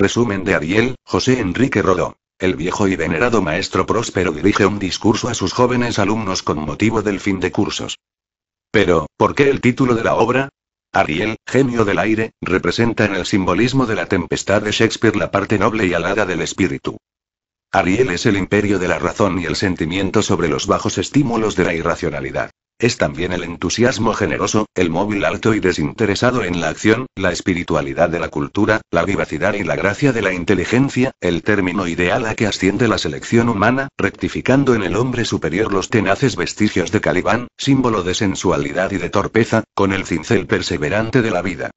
Resumen de Ariel, José Enrique Rodó. El viejo y venerado maestro Próspero dirige un discurso a sus jóvenes alumnos con motivo del fin de cursos. Pero, ¿por qué el título de la obra? Ariel, genio del aire, representa en el simbolismo de la tempestad de Shakespeare la parte noble y alada del espíritu. Ariel es el imperio de la razón y el sentimiento sobre los bajos estímulos de la irracionalidad. Es también el entusiasmo generoso, el móvil alto y desinteresado en la acción, la espiritualidad de la cultura, la vivacidad y la gracia de la inteligencia, el término ideal a que asciende la selección humana, rectificando en el hombre superior los tenaces vestigios de Calibán, símbolo de sensualidad y de torpeza, con el cincel perseverante de la vida.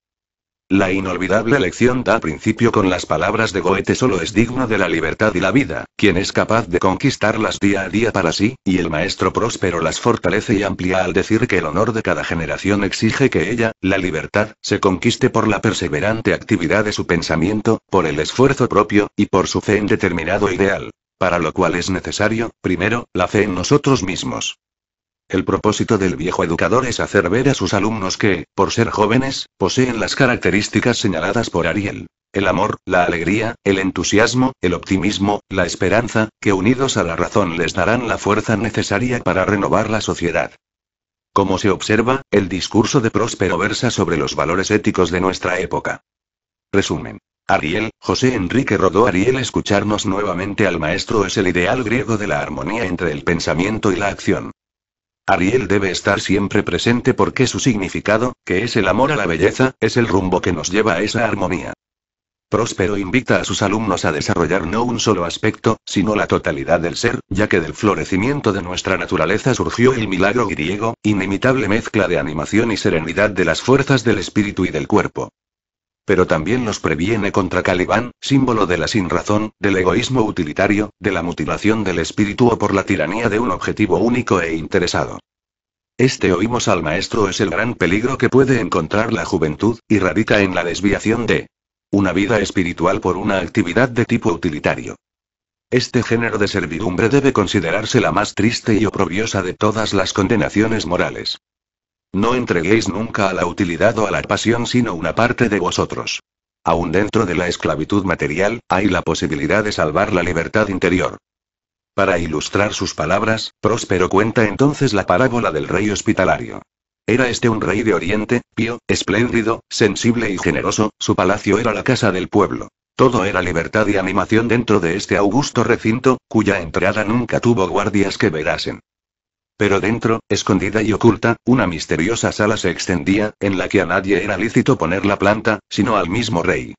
La inolvidable lección da principio con las palabras de Goethe solo es digno de la libertad y la vida, quien es capaz de conquistarlas día a día para sí, y el maestro próspero las fortalece y amplía al decir que el honor de cada generación exige que ella, la libertad, se conquiste por la perseverante actividad de su pensamiento, por el esfuerzo propio, y por su fe en determinado ideal para lo cual es necesario, primero, la fe en nosotros mismos. El propósito del viejo educador es hacer ver a sus alumnos que, por ser jóvenes, poseen las características señaladas por Ariel. El amor, la alegría, el entusiasmo, el optimismo, la esperanza, que unidos a la razón les darán la fuerza necesaria para renovar la sociedad. Como se observa, el discurso de Próspero versa sobre los valores éticos de nuestra época. Resumen. Ariel, José Enrique Rodó Ariel escucharnos nuevamente al maestro es el ideal griego de la armonía entre el pensamiento y la acción. Ariel debe estar siempre presente porque su significado, que es el amor a la belleza, es el rumbo que nos lleva a esa armonía. Próspero invita a sus alumnos a desarrollar no un solo aspecto, sino la totalidad del ser, ya que del florecimiento de nuestra naturaleza surgió el milagro griego, inimitable mezcla de animación y serenidad de las fuerzas del espíritu y del cuerpo pero también los previene contra Calibán, símbolo de la sinrazón, del egoísmo utilitario, de la mutilación del espíritu o por la tiranía de un objetivo único e interesado. Este oímos al maestro es el gran peligro que puede encontrar la juventud, y radica en la desviación de una vida espiritual por una actividad de tipo utilitario. Este género de servidumbre debe considerarse la más triste y oprobiosa de todas las condenaciones morales. No entreguéis nunca a la utilidad o a la pasión sino una parte de vosotros. Aún dentro de la esclavitud material, hay la posibilidad de salvar la libertad interior. Para ilustrar sus palabras, Próspero cuenta entonces la parábola del rey hospitalario. Era este un rey de Oriente, pío, espléndido, sensible y generoso, su palacio era la casa del pueblo. Todo era libertad y animación dentro de este augusto recinto, cuya entrada nunca tuvo guardias que verasen. Pero dentro, escondida y oculta, una misteriosa sala se extendía, en la que a nadie era lícito poner la planta, sino al mismo rey.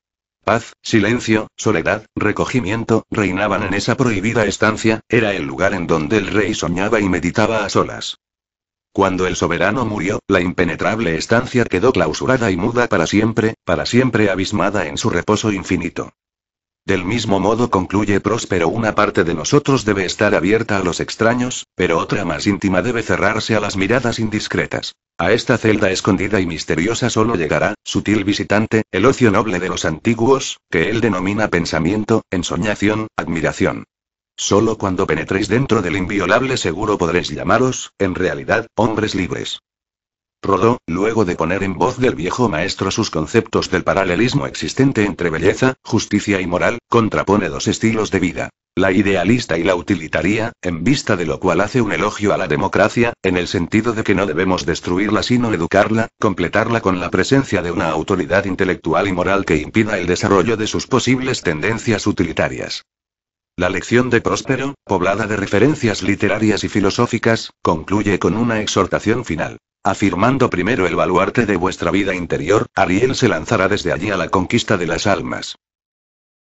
Paz, silencio, soledad, recogimiento, reinaban en esa prohibida estancia, era el lugar en donde el rey soñaba y meditaba a solas. Cuando el soberano murió, la impenetrable estancia quedó clausurada y muda para siempre, para siempre abismada en su reposo infinito. Del mismo modo concluye Próspero, una parte de nosotros debe estar abierta a los extraños, pero otra más íntima debe cerrarse a las miradas indiscretas. A esta celda escondida y misteriosa solo llegará, sutil visitante, el ocio noble de los antiguos, que él denomina pensamiento, ensoñación, admiración. Solo cuando penetréis dentro del inviolable seguro podréis llamaros, en realidad, hombres libres. Rodó, luego de poner en voz del viejo maestro sus conceptos del paralelismo existente entre belleza, justicia y moral, contrapone dos estilos de vida. La idealista y la utilitaria, en vista de lo cual hace un elogio a la democracia, en el sentido de que no debemos destruirla sino educarla, completarla con la presencia de una autoridad intelectual y moral que impida el desarrollo de sus posibles tendencias utilitarias. La lección de Próspero, poblada de referencias literarias y filosóficas, concluye con una exhortación final. Afirmando primero el baluarte de vuestra vida interior, Ariel se lanzará desde allí a la conquista de las almas.